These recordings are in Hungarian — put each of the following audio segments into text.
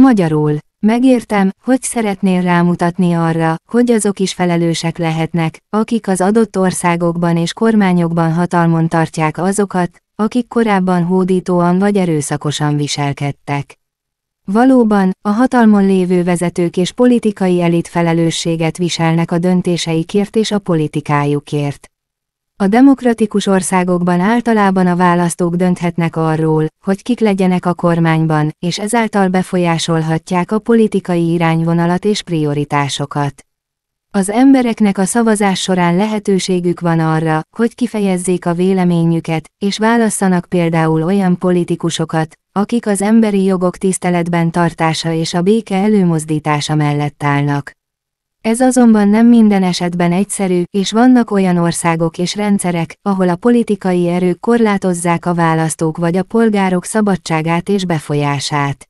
Magyarul, megértem, hogy szeretnél rámutatni arra, hogy azok is felelősek lehetnek, akik az adott országokban és kormányokban hatalmon tartják azokat, akik korábban hódítóan vagy erőszakosan viselkedtek. Valóban, a hatalmon lévő vezetők és politikai elit felelősséget viselnek a döntéseikért és a politikájukért. A demokratikus országokban általában a választók dönthetnek arról, hogy kik legyenek a kormányban, és ezáltal befolyásolhatják a politikai irányvonalat és prioritásokat. Az embereknek a szavazás során lehetőségük van arra, hogy kifejezzék a véleményüket, és válasszanak például olyan politikusokat, akik az emberi jogok tiszteletben tartása és a béke előmozdítása mellett állnak. Ez azonban nem minden esetben egyszerű, és vannak olyan országok és rendszerek, ahol a politikai erők korlátozzák a választók vagy a polgárok szabadságát és befolyását.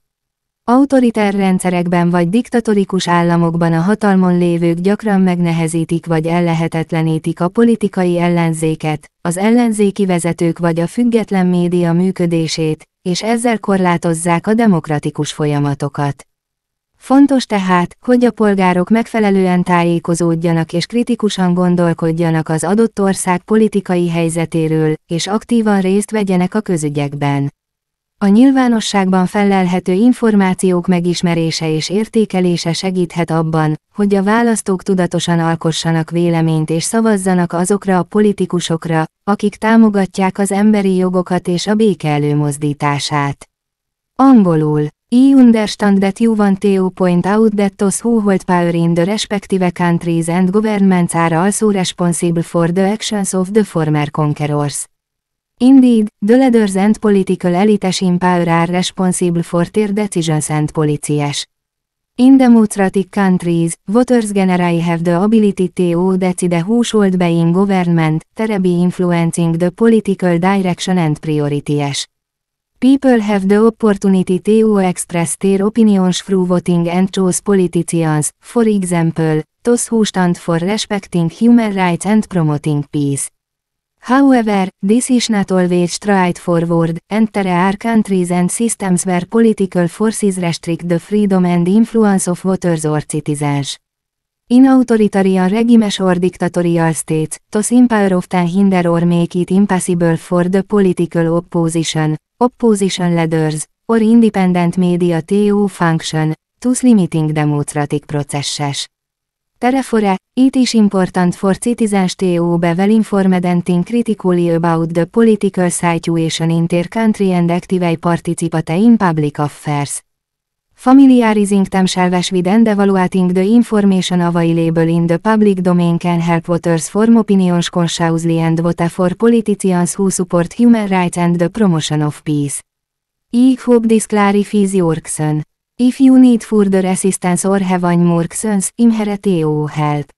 Autoriter rendszerekben vagy diktatorikus államokban a hatalmon lévők gyakran megnehezítik vagy ellehetetlenítik a politikai ellenzéket, az ellenzéki vezetők vagy a független média működését, és ezzel korlátozzák a demokratikus folyamatokat. Fontos tehát, hogy a polgárok megfelelően tájékozódjanak és kritikusan gondolkodjanak az adott ország politikai helyzetéről, és aktívan részt vegyenek a közügyekben. A nyilvánosságban fellelhető információk megismerése és értékelése segíthet abban, hogy a választók tudatosan alkossanak véleményt és szavazzanak azokra a politikusokra, akik támogatják az emberi jogokat és a béke előmozdítását. Angolul I understand that you want to point out that those who hold power in the respective countries and governments are also responsible for the actions of the former conquerors. Indeed, the leaders and political elites in power are responsible for their decisions and policies. In democratic countries, voters generally have the ability to decide who should be in government, terribly influencing the political direction and priorities. People have the opportunity to express their opinions through voting and choose politicians, for example, those who stand for respecting human rights and promoting peace. However, this is not always straightforward, and there are countries and systems where political forces restrict the freedom and influence of voters or citizens. In autoritaria regimes or dictatorial states, those empower often hinder or make it impossible for the political opposition, opposition leaders, or independent media to function, thus limiting democratic processes. Therefore, it is important for citizens to be well informed and critically about the political situation in their country and actively participate in public affairs. Familiarizing themselves with and evaluating the information available in the public domain can help voters form opinions consciously and vote for politicians who support human rights and the promotion of peace. I hope this clarifies your concern. If you need further assistance or have any more concerns, I'm here to help.